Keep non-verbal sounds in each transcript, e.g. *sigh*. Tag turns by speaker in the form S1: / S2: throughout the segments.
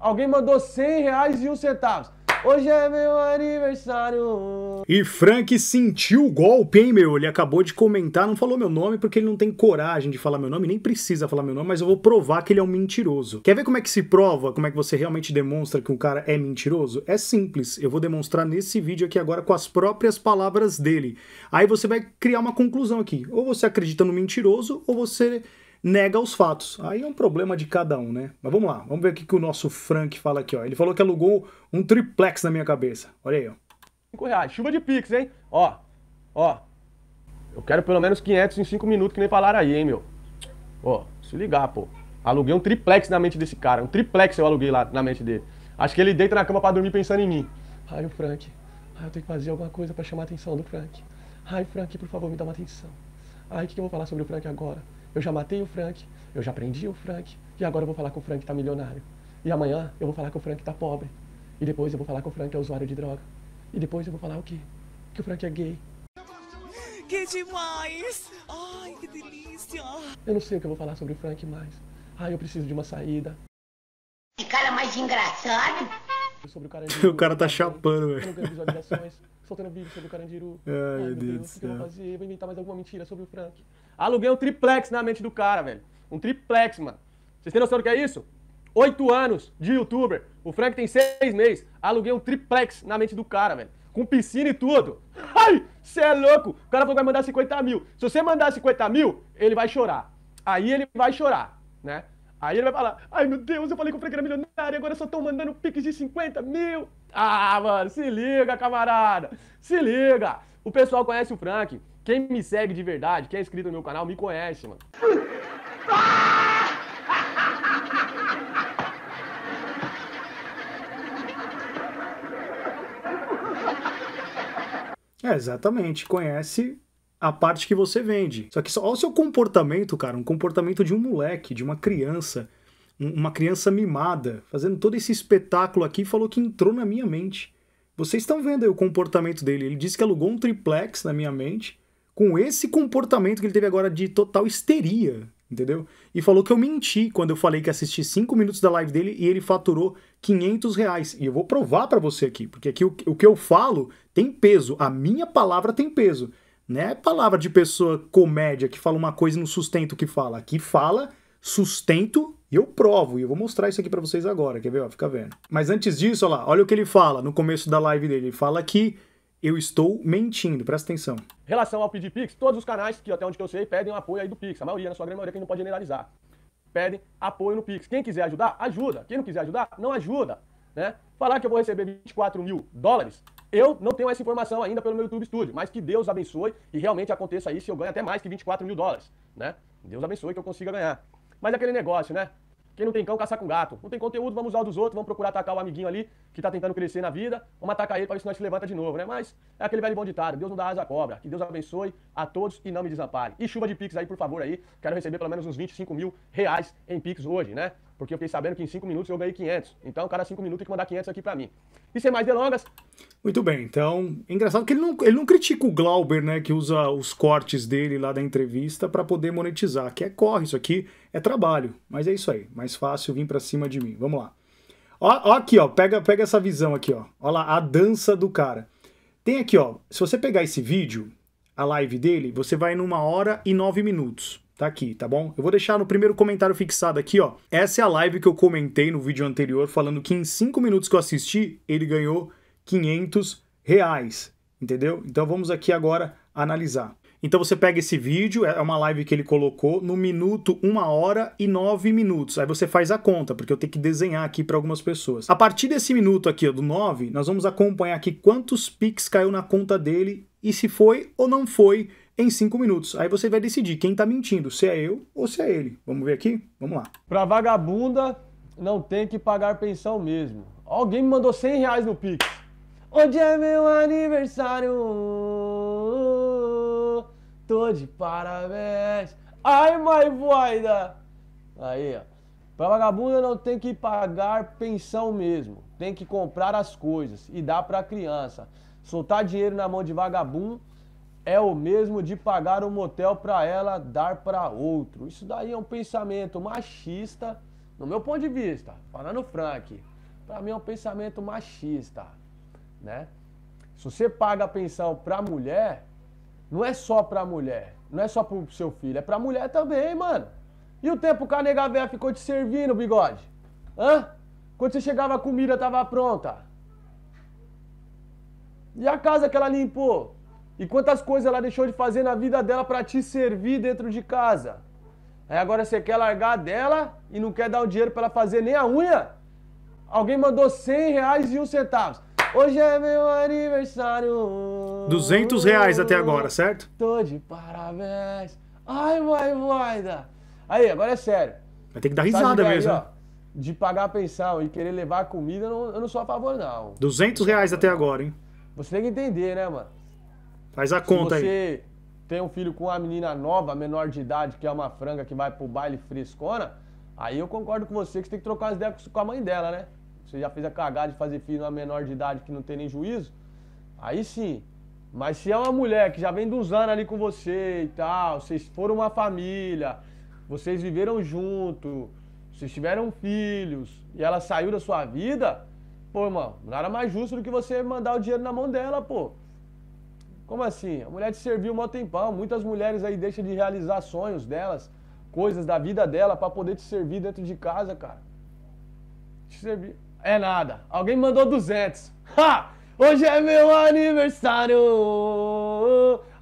S1: Alguém mandou 100 reais e um centavo. Hoje é meu aniversário.
S2: E Frank sentiu o golpe, hein, meu? Ele acabou de comentar, não falou meu nome porque ele não tem coragem de falar meu nome, nem precisa falar meu nome, mas eu vou provar que ele é um mentiroso. Quer ver como é que se prova, como é que você realmente demonstra que um cara é mentiroso? É simples, eu vou demonstrar nesse vídeo aqui agora com as próprias palavras dele. Aí você vai criar uma conclusão aqui. Ou você acredita no mentiroso, ou você nega os fatos. Aí é um problema de cada um, né? Mas vamos lá, vamos ver o que o nosso Frank fala aqui, ó. Ele falou que alugou um triplex na minha cabeça.
S1: Olha aí, ó. 5 reais, chuva de pix, hein? Ó, ó. Eu quero pelo menos 500 em 5 minutos, que nem falaram aí, hein, meu. Ó, se ligar, pô. Aluguei um triplex na mente desse cara. Um triplex eu aluguei lá na mente dele. Acho que ele deita na cama para dormir pensando em mim. Ai, o Frank. Ai, eu tenho que fazer alguma coisa para chamar a atenção do Frank. Ai, Frank, por favor, me dá uma atenção. Ai, o que, que eu vou falar sobre o Frank agora? Eu já matei o Frank, eu já prendi o Frank, e agora eu vou falar que o Frank está milionário. E amanhã eu vou falar que o Frank está pobre. E depois eu vou falar que o Frank é usuário de droga. E depois eu vou falar o quê? Que o Frank é gay.
S2: Que demais! Ai, que delícia!
S1: Eu não sei o que eu vou falar sobre o Frank mais. Ai, eu preciso de uma saída. Que cara mais engraçado! *laughs* o
S2: cara tá chapando,
S1: velho soltando vídeo sobre o Carandiru. Ai, Ai meu Deus, Deus o que eu vou fazer? Eu vou inventar mais alguma mentira sobre o Frank. Aluguei um triplex na mente do cara, velho. Um triplex, mano. Vocês têm noção do que é isso? Oito anos de youtuber. O Frank tem seis meses. Aluguei um triplex na mente do cara, velho. Com piscina e tudo. Ai, cê é louco. O cara falou que vai mandar 50 mil. Se você mandar 50 mil, ele vai chorar. Aí ele vai chorar, né? Aí ele vai falar, ai meu Deus, eu falei que o Frank era milionário, agora só estão mandando piques de 50 mil. Ah, mano, se liga, camarada, se liga. O pessoal conhece o Frank, quem me segue de verdade, quem é inscrito no meu canal, me conhece, mano.
S2: É, exatamente, conhece a parte que você vende. Só que só o seu comportamento, cara, um comportamento de um moleque, de uma criança, um, uma criança mimada, fazendo todo esse espetáculo aqui, falou que entrou na minha mente. Vocês estão vendo aí o comportamento dele. Ele disse que alugou um triplex na minha mente com esse comportamento que ele teve agora de total histeria, entendeu? E falou que eu menti quando eu falei que assisti 5 minutos da live dele e ele faturou 500 reais. E eu vou provar para você aqui, porque aqui o, o que eu falo tem peso, a minha palavra tem peso né? É palavra de pessoa comédia que fala uma coisa e não sustenta o que fala. Aqui fala, sustento e eu provo. E eu vou mostrar isso aqui para vocês agora, quer ver? Ó, fica vendo. Mas antes disso, olha lá, olha o que ele fala no começo da live dele. Ele fala que eu estou mentindo, presta atenção. Em
S1: relação ao pedir Pix, todos os canais que até onde eu sei pedem apoio aí do Pix. A maioria, na sua grande maioria, quem não pode generalizar. Pedem apoio no Pix. Quem quiser ajudar, ajuda. Quem não quiser ajudar, não ajuda. Né? Falar que eu vou receber 24 mil dólares eu não tenho essa informação ainda pelo meu YouTube Studio, mas que Deus abençoe e realmente aconteça isso e eu ganho até mais que 24 mil dólares, né? Deus abençoe que eu consiga ganhar. Mas é aquele negócio, né? Quem não tem cão, caçar com gato. Não tem conteúdo, vamos usar o dos outros, vamos procurar atacar o amiguinho ali que tá tentando crescer na vida, vamos atacar ele para ver se nós se levanta de novo, né? Mas é aquele velho bom ditado, Deus não dá asa à cobra. Que Deus abençoe a todos e não me desampare. E chuva de pix aí, por favor, aí. Quero receber pelo menos uns 25 mil reais em pix hoje, né? porque eu fiquei sabendo que em 5 minutos eu ganhei 500. Então, cada 5 minutos tem que mandar 500 aqui para mim. E sem mais delongas.
S2: Muito bem, então, engraçado que ele não, ele não critica o Glauber, né, que usa os cortes dele lá da entrevista para poder monetizar, que é corre, isso aqui é trabalho, mas é isso aí, mais fácil vir para cima de mim. Vamos lá. Ó, ó, aqui, ó, pega, pega essa visão aqui, ó. Olha lá, a dança do cara. Tem aqui, ó, se você pegar esse vídeo, a live dele, você vai numa hora e nove minutos tá aqui, tá bom? Eu vou deixar no primeiro comentário fixado aqui, ó. Essa é a live que eu comentei no vídeo anterior, falando que em 5 minutos que eu assisti, ele ganhou 500 reais, entendeu? Então vamos aqui agora analisar. Então você pega esse vídeo, é uma live que ele colocou, no minuto, uma hora e nove minutos. Aí você faz a conta, porque eu tenho que desenhar aqui para algumas pessoas. A partir desse minuto aqui, do 9, nós vamos acompanhar aqui quantos pics caiu na conta dele e se foi ou não foi em 5 minutos. Aí você vai decidir quem está mentindo, se é
S1: eu ou se é ele. Vamos ver aqui? Vamos lá. Para vagabunda, não tem que pagar pensão mesmo. Alguém me mandou 100 reais no Pix. Hoje é meu aniversário. Tô de parabéns. Ai, my voida. Aí, ó. Pra vagabunda não tem que pagar pensão mesmo. Tem que comprar as coisas e dar pra criança. Soltar dinheiro na mão de vagabundo é o mesmo de pagar um motel para ela, dar para outro. Isso daí é um pensamento machista, no meu ponto de vista, falando frank. Para mim é um pensamento machista, né? Se você paga a pensão para mulher, não é só para mulher, não é só para o seu filho, é para mulher também, mano. E o tempo que a nega véia ficou te servindo, bigode? Hã? Quando você chegava a comida tava pronta. E a casa que ela limpou? E quantas coisas ela deixou de fazer na vida dela para te servir dentro de casa? Aí agora você quer largar dela e não quer dar o dinheiro para ela fazer nem a unha? Alguém mandou 100 reais e um centavos. Hoje é meu aniversário. 200 reais até agora, certo? Tô de parabéns. Ai, vai, vai. Aí, agora é sério. Vai ter que dar risada é mesmo. Né? Ó, de pagar a pensão e querer levar comida, eu não, eu não sou a favor, não.
S2: 200 reais até agora, hein?
S1: Você tem que entender, né, mano?
S2: Faz a conta aí. Se você
S1: aí. tem um filho com uma menina nova, menor de idade, que é uma franga que vai pro baile frescona, aí eu concordo com você que você tem que trocar as ideias com a mãe dela, né? Você já fez a cagada de fazer filho numa menor de idade que não tem nem juízo. Aí sim. Mas se é uma mulher que já vem dos anos ali com você e tal, vocês foram uma família, vocês viveram junto, vocês tiveram filhos e ela saiu da sua vida, pô, irmão, nada mais justo do que você mandar o dinheiro na mão dela, pô. Como assim? A mulher te serviu um tempão. Muitas mulheres aí deixam de realizar sonhos delas, coisas da vida dela, para poder te servir dentro de casa, cara. Te servir. É nada. Alguém mandou 200. Ha! Hoje é meu aniversário!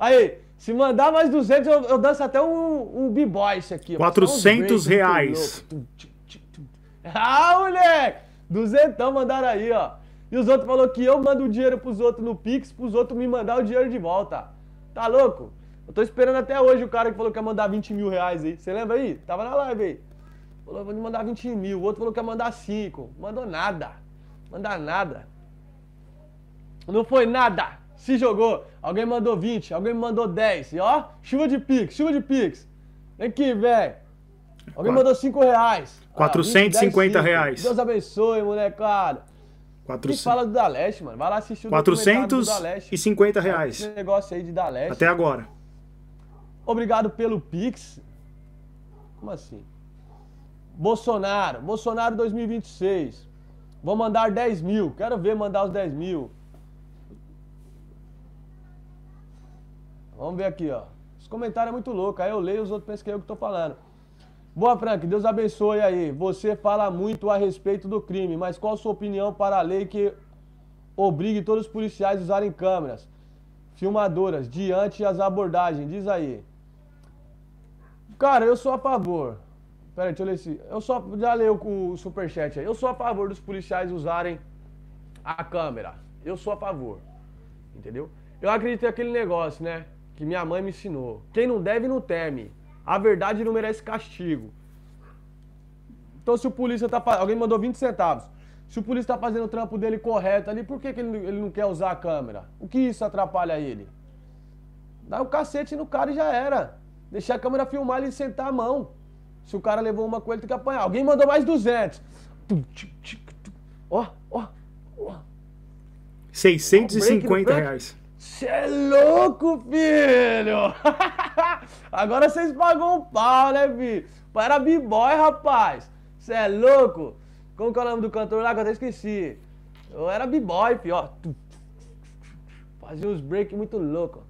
S1: Aí, se mandar mais 200, eu, eu danço até um, um b-boy isso aqui. 400 reais. Ah, moleque! Duzentão mandaram aí, ó. E os outros falaram que eu mando o dinheiro pros outros no Pix, pros outros me mandar o dinheiro de volta. Tá louco? Eu tô esperando até hoje o cara que falou que ia mandar 20 mil reais aí. Você lembra aí? Tava na live aí. Falou, vou mandar 20 mil. O outro falou que ia mandar 5. Mandou nada. Mandar nada. Não foi nada. Se jogou. Alguém mandou 20, alguém mandou 10. E ó, chuva de Pix, chuva de Pix. Vem aqui, velho. Alguém Quatro. mandou 5 reais. 450 ah, 20, 10, reais. Deus abençoe, molecada. Quatro. E fala do Daleste, mano. Vai lá assistir o 450 reais. Esse negócio aí de Daleste. Até agora. Obrigado pelo Pix. Como assim? Bolsonaro. Bolsonaro 2026. Vou mandar 10 mil. Quero ver mandar os 10 mil. Vamos ver aqui, ó. Esse comentário é muito louco. Aí eu leio os outros pensam que é eu que tô falando. Boa, Frank, Deus abençoe aí. Você fala muito a respeito do crime, mas qual a sua opinião para a lei que obrigue todos os policiais a usarem câmeras filmadoras diante das abordagens? Diz aí. Cara, eu sou a favor. Peraí, deixa eu ler esse. Eu só já leio o superchat aí. Eu sou a favor dos policiais usarem a câmera. Eu sou a favor. Entendeu? Eu acredito naquele negócio, né? Que minha mãe me ensinou. Quem não deve, não teme. A verdade não merece castigo. Então se o polícia tá Alguém mandou 20 centavos. Se o polícia tá fazendo o trampo dele correto ali, por que, que ele, ele não quer usar a câmera? O que isso atrapalha ele? Dá o um cacete no cara e já era. Deixar a câmera filmar ele e sentar a mão. Se o cara levou uma coisa, tem que apanhar. Alguém mandou mais 200. Ó, ó, ó.
S2: 650 reais.
S1: Você é louco, filho! *laughs* Agora vocês pagam um pau, né, bi? Para b-boy, rapaz. Cê é louco? Como que é o nome do cantor lá que eu até esqueci? Eu era b-boy, pior. Fazia uns break muito louco.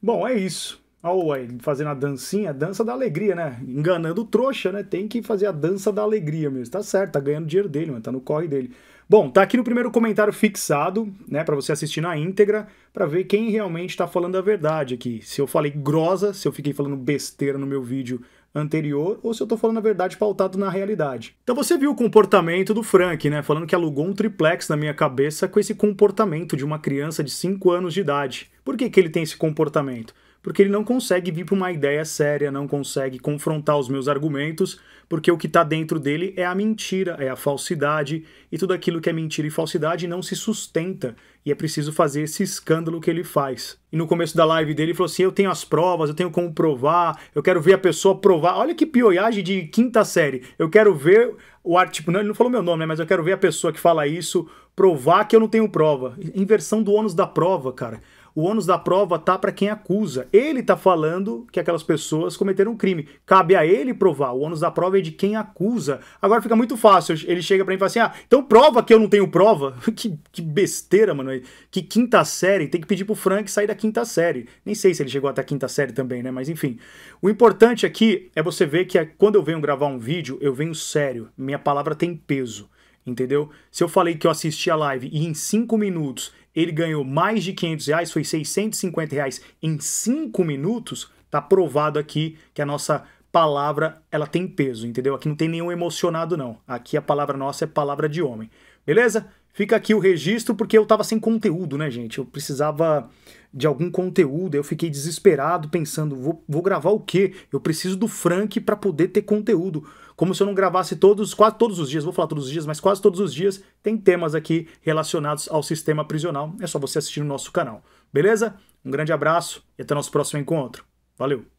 S2: Bom, é isso. Olha fazendo a dancinha, a dança da alegria, né? Enganando o trouxa, né? Tem que fazer a dança da alegria mesmo. Tá certo, tá ganhando dinheiro dele, mano, tá no corre dele. Bom, tá aqui no primeiro comentário fixado, né, para você assistir na íntegra, para ver quem realmente tá falando a verdade aqui. Se eu falei grosa, se eu fiquei falando besteira no meu vídeo anterior ou se eu tô falando a verdade pautado na realidade. Então você viu o comportamento do Frank, né, falando que alugou um triplex na minha cabeça com esse comportamento de uma criança de 5 anos de idade. Por que que ele tem esse comportamento? porque ele não consegue vir para uma ideia séria, não consegue confrontar os meus argumentos, porque o que está dentro dele é a mentira, é a falsidade, e tudo aquilo que é mentira e falsidade não se sustenta, e é preciso fazer esse escândalo que ele faz. E no começo da live dele ele falou assim: Eu tenho as provas, eu tenho como provar, eu quero ver a pessoa provar. Olha que pioiagem de quinta série. Eu quero ver o arte. Tipo, não, ele não falou meu nome, né? mas eu quero ver a pessoa que fala isso provar que eu não tenho prova. Inversão do ônus da prova, cara o ônus da prova tá para quem acusa. Ele tá falando que aquelas pessoas cometeram um crime. Cabe a ele provar. O ônus da prova é de quem acusa. Agora fica muito fácil. Ele chega para mim e fala assim: ah, então prova que eu não tenho prova. *laughs* que, que besteira, mano. Que quinta série. Tem que pedir pro Frank sair da quinta série. Nem sei se ele chegou até a quinta série também, né? Mas enfim. O importante aqui é você ver que é quando eu venho gravar um vídeo, eu venho sério. Minha palavra tem peso entendeu? Se eu falei que eu assisti a live e em 5 minutos ele ganhou mais de 500 reais, foi 650 reais em 5 minutos, tá provado aqui que a nossa palavra ela tem peso, entendeu? Aqui não tem nenhum emocionado não, aqui a palavra nossa é palavra de homem, beleza? Fica aqui o registro, porque eu estava sem conteúdo, né, gente? Eu precisava de algum conteúdo, eu fiquei desesperado pensando, vou, vou gravar o quê? Eu preciso do Frank para poder ter conteúdo. Como se eu não gravasse todos, quase todos os dias, vou falar todos os dias, mas quase todos os dias tem temas aqui relacionados ao sistema prisional. É só você assistir no nosso canal. Beleza? Um grande abraço e até nosso próximo encontro. Valeu!